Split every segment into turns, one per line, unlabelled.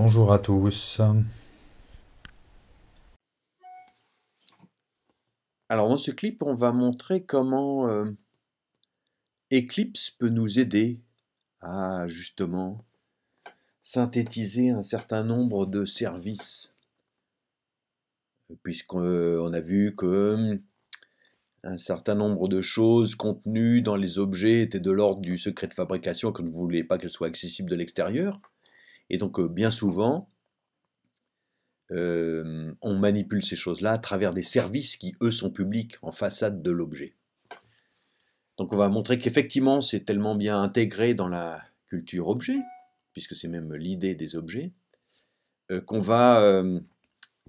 Bonjour à tous. Alors dans ce clip, on va montrer comment euh, Eclipse peut nous aider à justement synthétiser un certain nombre de services. Puisqu'on euh, a vu que un certain nombre de choses contenues dans les objets étaient de l'ordre du secret de fabrication, que ne voulait pas qu'elles soient accessibles de l'extérieur. Et donc, euh, bien souvent, euh, on manipule ces choses-là à travers des services qui, eux, sont publics en façade de l'objet. Donc on va montrer qu'effectivement, c'est tellement bien intégré dans la culture objet, puisque c'est même l'idée des objets, euh, qu'on va...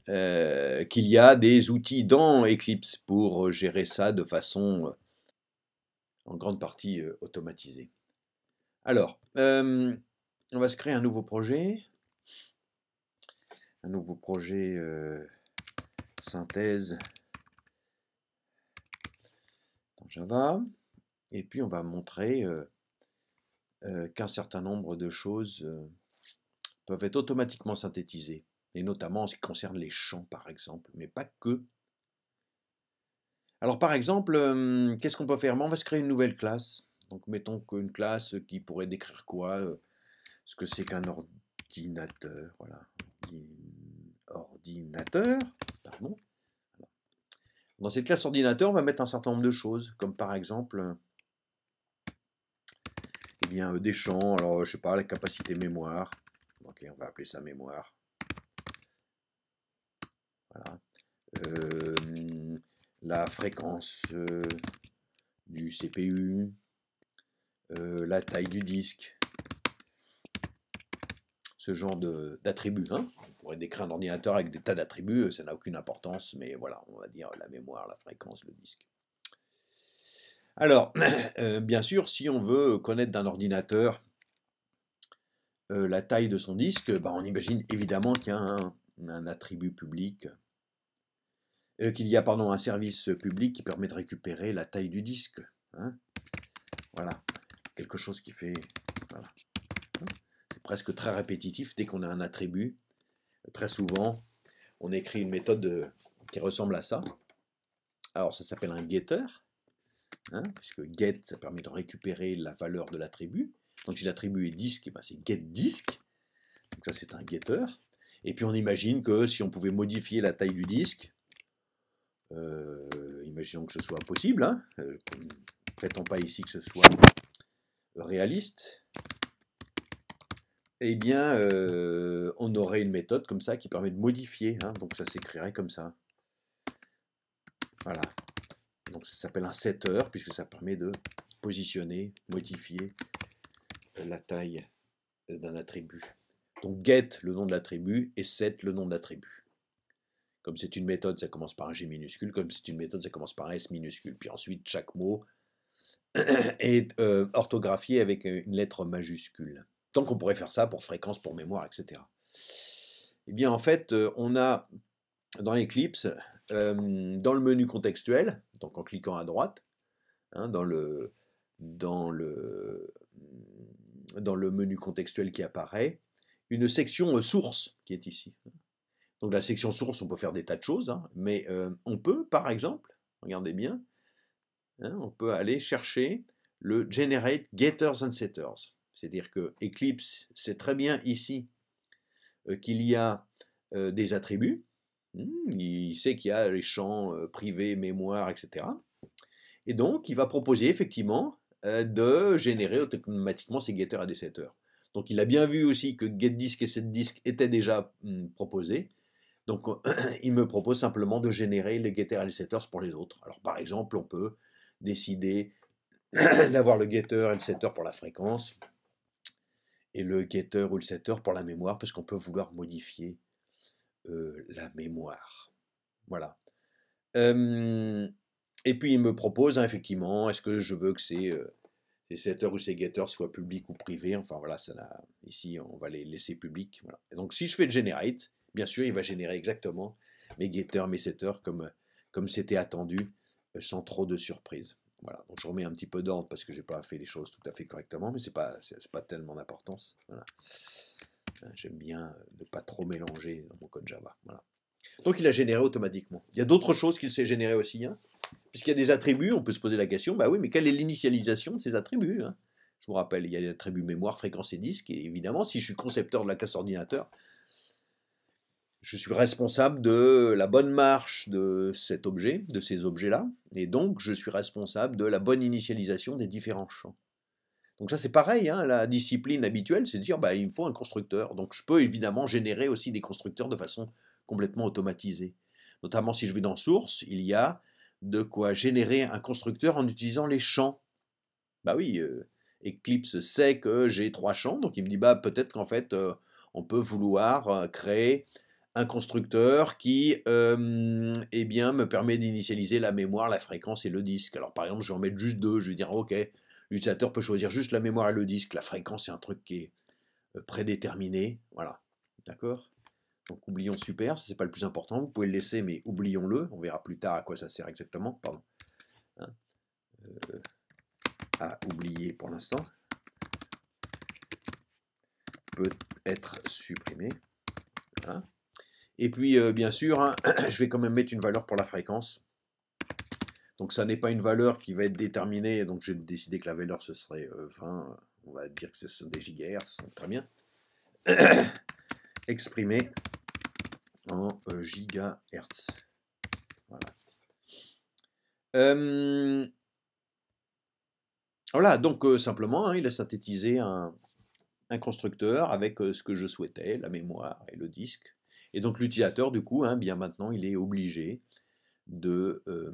qu'il y a des outils dans Eclipse pour gérer ça de façon en grande partie automatisée. Alors, on va se créer un nouveau projet. Un nouveau projet euh, synthèse dans Java. Et puis on va montrer euh, euh, qu'un certain nombre de choses peuvent être automatiquement synthétisées. Et notamment en ce qui concerne les champs, par exemple, mais pas que. Alors par exemple, qu'est-ce qu'on peut faire ben, On va se créer une nouvelle classe. Donc mettons qu'une classe qui pourrait décrire quoi ce que c'est qu'un ordinateur. ordinateur, Dans cette classe ordinateur, on va mettre un certain nombre de choses, comme par exemple eh bien, euh, des champs, alors je sais pas, la capacité mémoire. on va appeler ça mémoire. Voilà. Euh, la fréquence euh, du CPU, la taille du disque, ce genre d'attributs. Hein. On pourrait décrire un ordinateur avec des tas d'attributs, ça n'a aucune importance, mais voilà, on va dire la mémoire, la fréquence, le disque. Alors, euh, bien sûr, si on veut connaître d'un ordinateur euh, la taille de son disque, bah, on imagine évidemment qu'il y a un, attribut public, euh, qu'il y a pardon, un service public qui permet de récupérer la taille du disque. Hein. voilà, quelque chose qui fait... Voilà presque très répétitif dès qu'on a un attribut. Très souvent, on écrit une méthode euh, qui ressemble à ça. Alors ça s'appelle un getter, hein, puisque get, ça permet de récupérer la valeur de l'attribut. Donc si l'attribut est disque, eh ben, c'est getDisk. Donc ça c'est un getter. Et puis on imagine que si on pouvait modifier la taille du disque, euh, imaginons que ce soit possible, ne hein, euh, prétend pas ici que ce soit réaliste, eh bien, euh, on aurait une méthode comme ça qui permet de modifier. Hein, donc ça s'écrirait comme ça. Voilà. Donc ça s'appelle un setter, puisque ça permet de positionner, modifier la taille d'un attribut. Donc get, le nom de l'attribut, et set, le nom de l'attribut. Comme c'est une méthode, ça commence par un G minuscule. Comme c'est une méthode, ça commence par un S minuscule. Puis ensuite, chaque mot est euh, orthographié avec une lettre majuscule tant qu'on pourrait faire ça pour fréquence, pour mémoire, etc. Eh bien, en fait, euh, on a dans Eclipse, euh, dans le menu contextuel, donc en cliquant à droite, hein, dans, le, dans, le, dans le menu contextuel qui apparaît, une section euh, source qui est ici. Donc la section source, on peut faire des tas de choses, hein, mais on peut, par exemple, regardez bien, hein, on peut aller chercher le generate getters and setters. C'est-à-dire que Eclipse sait très bien ici euh, qu'il y a euh, des attributs. Hmm, il sait qu'il y a les champs euh, privés, mémoire, etc. Et donc, il va proposer effectivement de générer automatiquement ces getters et des setters. Donc, il a bien vu aussi que getDisk et setDisk étaient déjà hmm, proposés. Donc, il me propose simplement de générer les getters et les setters pour les autres. Alors, par exemple, on peut décider d'avoir le getter et le setter pour la fréquence, et le getter ou le setter pour la mémoire, parce qu'on peut vouloir modifier euh, la mémoire. Voilà. et puis il me propose hein, effectivement, est-ce que je veux que ces, euh, setters ou ces getters soient publics ou privés Enfin voilà, ça ici on va les laisser publics. donc si je fais le generate, bien sûr il va générer exactement mes getters, mes setters comme comme c'était attendu, euh, sans trop de surprises je remets un petit peu d'ordre parce que j'ai pas fait les choses tout à fait correctement, mais c'est pas pas tellement d'importance. Voilà. Hein, j'aime bien euh, ne pas trop mélanger dans mon code Java. Voilà. Donc il a généré automatiquement. Il y a d'autres choses qu'il s'est généré aussi, hein. puisqu'il y a des attributs. On peut se poser la question, bah oui, mais quelle est l'initialisation de ces attributs hein? Je vous rappelle, il y a l'attribut mémoire, fréquence et disque, et évidemment, si je suis concepteur de la classe ordinateur, je suis responsable de la bonne marche de cet objet, de ces objets-là, et donc je suis responsable de la bonne initialisation des différents champs. Donc ça c'est pareil, hein, la discipline habituelle, c'est de dire bah, il me faut un constructeur. Donc je peux évidemment générer aussi des constructeurs de façon complètement automatisée. Notamment si je vais dans source, il y a de quoi générer un constructeur en utilisant les champs. Bah oui, euh, Eclipse sait que j'ai trois champs, donc il me dit bah peut-être qu'en fait euh, on peut vouloir euh, créer constructeur qui euh, eh bien, me permet d'initialiser la mémoire, la fréquence et le disque. Alors par exemple, je vais en mettre juste deux, je vais dire ok, l'utilisateur peut choisir juste la mémoire et le disque, la fréquence c'est un truc qui est euh, prédéterminé, voilà, d'accord Donc oublions super, ce n'est pas le plus important, vous pouvez le laisser mais oublions-le, on verra plus tard à quoi ça sert exactement, pardon. Hein euh, à oublier pour l'instant peut être supprimé. Voilà. Et puis, euh, bien sûr, hein, je vais quand même mettre une valeur pour la fréquence. Donc, ça n'est pas une valeur qui va être déterminée. Donc, j'ai décidé que la valeur, ce serait 20. Euh, On va dire que ce sont des gigahertz. très bien. Exprimé en euh, gigahertz. Voilà. voilà, donc simplement, hein, il a synthétisé un, constructeur avec ce que je souhaitais, la mémoire et le disque. Et donc l'utilisateur, du coup, hein, bien maintenant, il est obligé de, euh,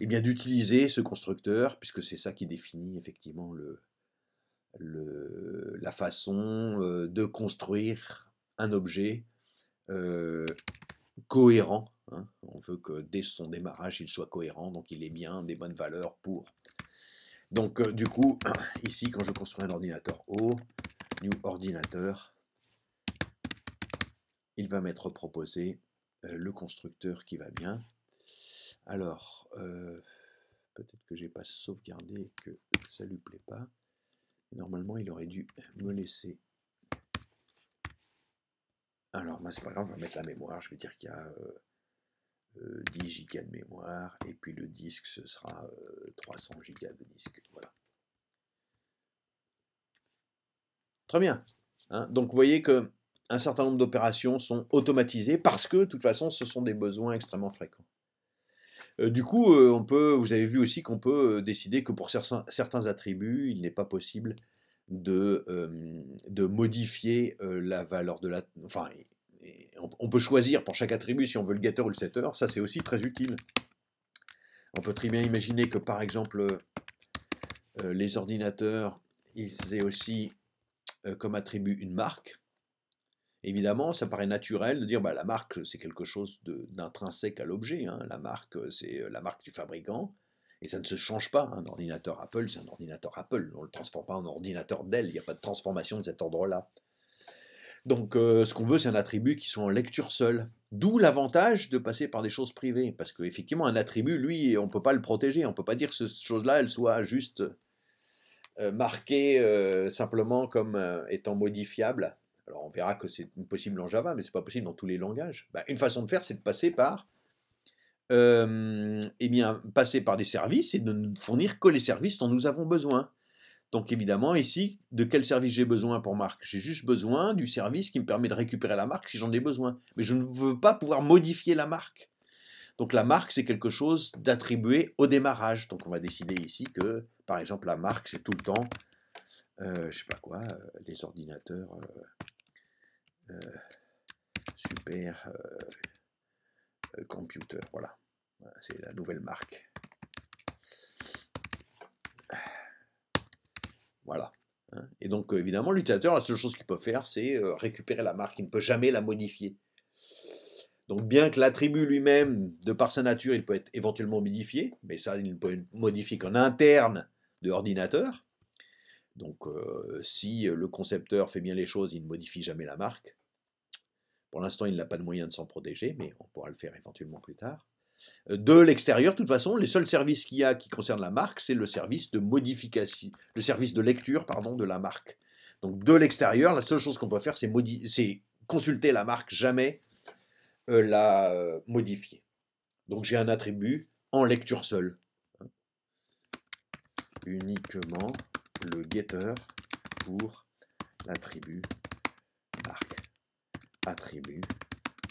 eh d'utiliser ce constructeur, puisque c'est ça qui définit effectivement le, le, la façon euh, de construire un objet euh, cohérent. Hein. On veut que dès son démarrage, il soit cohérent, donc il est bien des bonnes valeurs pour. Donc du coup, ici, quand je construis un ordinateur O, New ordinateur, il va m'être proposé euh, le constructeur qui va bien. Alors, euh, peut-être que j'ai pas sauvegardé que ça lui plaît pas. Normalement, il aurait dû me laisser. Alors, moi ben, c'est pas grave, on va mettre la mémoire. Je vais dire qu'il y a 10 euh, gigas de mémoire et puis le disque, ce sera 300 gigas de disque. Voilà. Très bien. Hein. Donc vous voyez que un certain nombre d'opérations sont automatisées parce que, de toute façon, ce sont des besoins extrêmement fréquents. Euh, du coup, euh, on peut, vous avez vu aussi qu'on peut euh, décider que pour certains, attributs, il n'est pas possible de, de modifier la valeur de la... Enfin, on, on, peut choisir pour chaque attribut si on veut le getter ou le setter, ça c'est aussi très utile. On peut très bien imaginer que, par exemple, les ordinateurs, ils aient aussi euh, comme attribut une marque, évidemment, ça paraît naturel de dire bah, la marque, c'est quelque chose d'intrinsèque à l'objet. Hein. La marque, euh, c'est euh, la marque du fabricant. Et ça ne se change pas. Hein. Un ordinateur Apple, c'est un ordinateur Apple. On ne le transforme pas en ordinateur Dell. Il n'y a pas de transformation de cet ordre-là. Donc, ce qu'on veut, c'est un attribut qui soit en lecture seule. D'où l'avantage de passer par des choses privées. Parce qu'effectivement, un attribut, lui, on ne peut pas le protéger. On ne peut pas dire que cette chose-là, elle soit juste euh, marquer euh, simplement comme euh, étant modifiable. Alors on verra que c'est possible en Java, mais c'est pas possible dans tous les langages. Bah, une façon de faire, c'est de passer par eh bien, passer par des services et de ne fournir que les services dont nous avons besoin. Donc évidemment, ici, de quel service j'ai besoin pour marque J'ai juste besoin du service qui me permet de récupérer la marque si j'en ai besoin. Mais je ne veux pas pouvoir modifier la marque. Donc la marque, c'est quelque chose d'attribué au démarrage. Donc on va décider ici que par exemple, la marque, c'est tout le temps, je euh, je sais pas quoi, euh, les ordinateurs euh, super computer. Voilà, c'est la nouvelle marque. Voilà. Hein. Et donc, évidemment, l'utilisateur, la seule chose qu'il peut faire, c'est récupérer la marque. Il ne peut jamais la modifier. Donc, bien que l'attribut lui-même, de par sa nature, il peut être éventuellement modifié, mais ça, il ne peut modifier qu'en interne ordinateur. Donc euh, si le concepteur fait bien les choses, il ne modifie jamais la marque. Pour l'instant, il n'a pas de moyen de s'en protéger, mais on pourra le faire éventuellement plus tard. Euh, de l'extérieur, de toute façon, les seuls services qu'il y a qui concernent la marque, c'est le service de modification, le service de lecture pardon, de la marque. Donc de l'extérieur, la seule chose qu'on peut faire, c'est c'est consulter la marque, jamais euh, la modifier. Donc j'ai un attribut en lecture seule uniquement le getter pour l'attribut arc. Attribut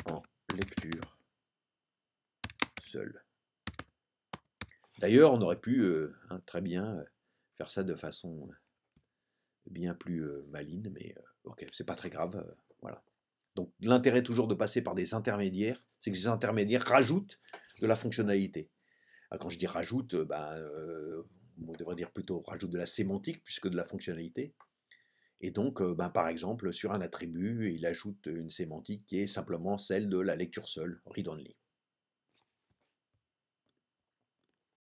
en lecture seul. D'ailleurs, on aurait pu euh, hein, très bien euh, faire ça de façon euh, bien plus maligne, mais ok, c'est pas très grave, voilà. Donc l'intérêt toujours de passer par des intermédiaires, c'est que ces intermédiaires rajoutent de la fonctionnalité. Ah, quand je dis rajoute, ben, on devrait dire plutôt rajoute de la sémantique puisque de la fonctionnalité. Et donc, euh, ben, par exemple, sur un attribut, il ajoute une sémantique qui est simplement celle de la lecture seule, read-only.